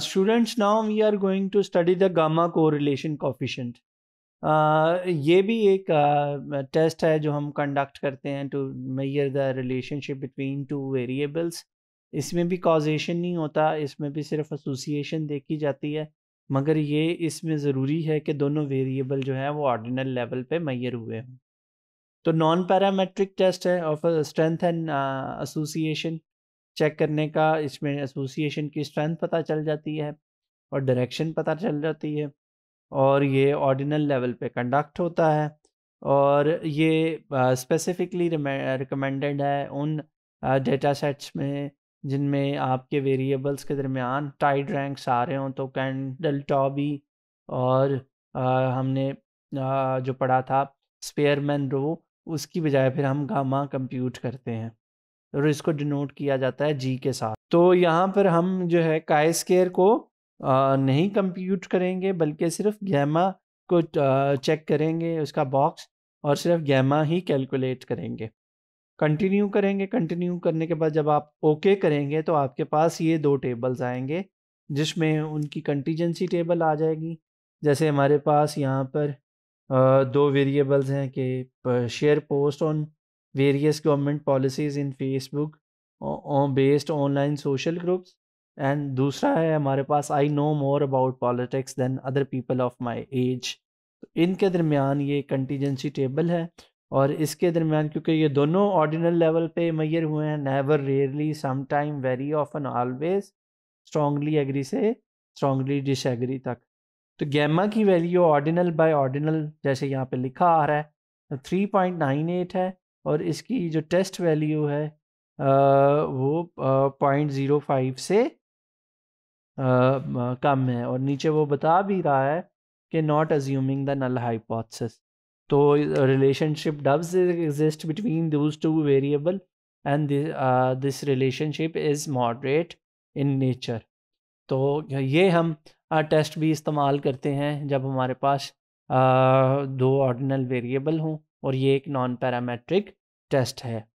students now we are going to study the gamma correlation coefficient ये भी एक test uh, है जो हम कंडक्ट करते हैं to measure the relationship between two variables इसमें भी कॉजेशन नहीं होता इसमें भी सिर्फ एसोसिएशन देखी जाती है मगर ये इसमें ज़रूरी है कि दोनों वेरिएबल जो हैं वो ऑर्डिनल लेवल पे मैयर हुए हों तो नॉन पैरामेट्रिक टेस्ट है of strength and association check करने का इसमें एसोसिएशन की स्ट्रेंथ पता चल जाती है और डायरेक्शन पता चल जाती है और ये ऑर्डिनल लेवल पे कंडक्ट होता है और ये स्पेसिफिकली रिकमेंडेड है उन डेटा सेट्स में जिनमें आपके वेरिएबल्स के दरमियान टाइड रैंक्स आ रहे हों तो कैंडल टॉबी और आ, हमने आ, जो पढ़ा था स्पेयरमैन रो उसकी बजाय फिर हम गामा कंप्यूट करते हैं और इसको डिनोट किया जाता है जी के साथ तो यहाँ पर हम जो है काय स्केयर को आ, नहीं कंप्यूट करेंगे बल्कि सिर्फ गैमा को चेक करेंगे उसका बॉक्स और सिर्फ गैमा ही कैलकुलेट करेंगे कंटिन्यू करेंगे कंटिन्यू करने के बाद जब आप ओके करेंगे तो आपके पास ये दो टेबल्स आएंगे जिसमें उनकी कंटीजेंसी टेबल आ जाएगी जैसे हमारे पास यहाँ पर दो वेरिएबल्स हैं कि share post on various government policies in Facebook on based online social groups and दूसरा है हमारे पास I know more about politics than other people of my age इनके दरमियान ये कंटीजेंसी टेबल है और इसके दरमियान क्योंकि ये दोनों ऑर्डिनल लेवल पे मैयर हुए हैं नेवर रेयरली समाइम very often always strongly agree से स्ट्रॉन्गली डिसएग्री तक तो गैमा की वैल्यू ऑर्डिनल बाय ऑर्डिनल जैसे यहाँ पे लिखा आ रहा है थ्री पॉइंट नाइन एट है और इसकी जो टेस्ट वैल्यू है आ, वो पॉइंट ज़ीरो फाइव से आ, कम है और नीचे वो बता भी रहा है कि not assuming the null hypothesis तो relationship does exist between those two variable and this relationship is moderate in nature तो ये हम टेस्ट भी इस्तेमाल करते हैं जब हमारे पास आ, दो ऑर्डिनल वेरिएबल हों और ये एक नॉन पैरामेट्रिक टेस्ट है